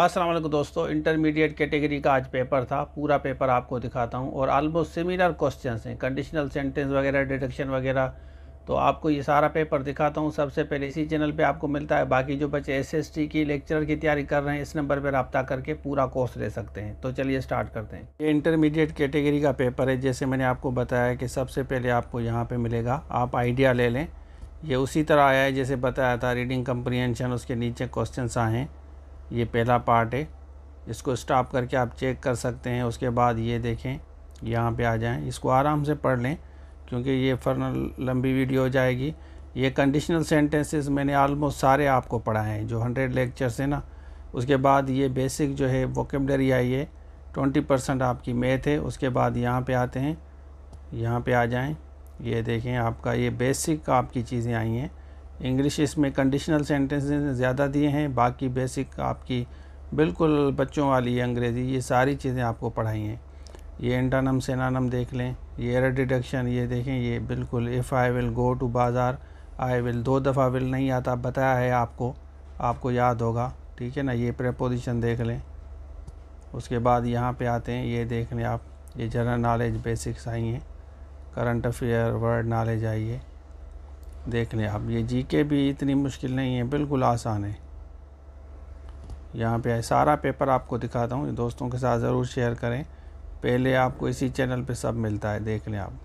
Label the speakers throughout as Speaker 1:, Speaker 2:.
Speaker 1: असलम दोस्तों intermediate category का आज पेपर था पूरा पेपर आपको दिखाता हूँ और आलमोस्ट सिमिलर क्वेश्चन हैं कंडीशनल सेंटेंस वगैरह डिडक्शन वगैरह तो आपको ये सारा पेपर दिखाता हूँ सबसे पहले इसी चैनल पे आपको मिलता है बाकी जो बच्चे एसएसटी की लेक्चर की तैयारी कर रहे हैं इस नंबर पर रबता करके पूरा कोर्स ले सकते हैं तो चलिए स्टार्ट करते हैं ये इंटरमीडिएट कैटेगरी का पेपर है जैसे मैंने आपको बताया कि सबसे पहले आपको यहाँ पर मिलेगा आप आइडिया ले लें ये उसी तरह आया है जैसे बताया था रीडिंग कंप्रीहेंशन उसके नीचे क्वेश्चन आए हैं ये पहला पार्ट है इसको स्टॉप करके आप चेक कर सकते हैं उसके बाद ये देखें यहाँ पे आ जाएं इसको आराम से पढ़ लें क्योंकि ये फर्नल लंबी वीडियो हो जाएगी ये कंडीशनल सेंटेंसेस मैंने आलमोस्ट सारे आपको पढ़ाए हैं जो हंड्रेड लेक्चर्स हैं ना उसके बाद ये बेसिक जो है वोकेबलरी आई है ट्वेंटी परसेंट आपकी मैथ है उसके बाद यहाँ पर आते हैं यहाँ पर आ जाएँ ये देखें आपका ये बेसिक आपकी चीज़ें आई हैं इंग्लिश इसमें कंडीशनल सेंटेंसेस ज़्यादा दिए हैं बाकी बेसिक आपकी बिल्कुल बच्चों वाली अंग्रेज़ी ये सारी चीज़ें आपको पढ़ाई हैं ये एंटानम सेनानम देख लें ये एर डिडक्शन ये देखें ये बिल्कुल if I will go to bazaar I will दो दफ़ा विल नहीं आता बताया है आपको आपको याद होगा ठीक है ना ये प्रपोजिशन देख लें उसके बाद यहाँ पे आते हैं ये देख लें आप ये जनरल नॉलेज बेसिक्स आई हैं करंट अफेयर वर्ड नॉलेज आई है देख लें आप ये जी के भी इतनी मुश्किल नहीं है बिल्कुल आसान है यहाँ पे सारा पेपर आपको दिखाता हूँ दोस्तों के साथ ज़रूर शेयर करें पहले आपको इसी चैनल पे सब मिलता है देख लें आप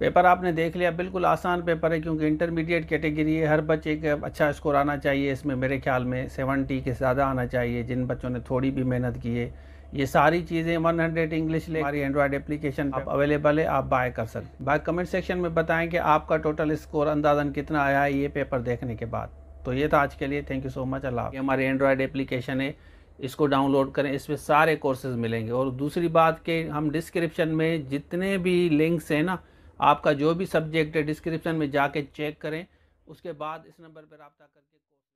Speaker 1: पेपर आपने देख लिया बिल्कुल आसान पेपर है क्योंकि इंटरमीडिएट कैटेगरी है हर बच्चे का अच्छा स्कोर आना चाहिए इसमें मेरे ख्याल में सेवेंटी के ज़्यादा आना चाहिए जिन बच्चों ने थोड़ी भी मेहनत की है ये सारी चीज़ें 100 इंग्लिश ले हमारी एंड्रॉयड एप्लीकेशन आप अवेलेबल है आप बाय कर सकते बाय कमेंट सेक्शन में बताएं कि आपका टोटल स्कोर अंदाजन कितना आया है ये पेपर देखने के बाद तो ये था आज के लिए thank you so much Allah ये हमारी एंड्रॉयड एप्लीकेशन है इसको डाउनलोड करें इसमें सारे कोर्सेज मिलेंगे और दूसरी बात कि हम डिस्क्रिप्शन में जितने भी लिंक्स हैं ना आपका जो भी सब्जेक्ट है डिस्क्रिप्शन में जाके चेक करें उसके बाद इस नंबर पर रबता करके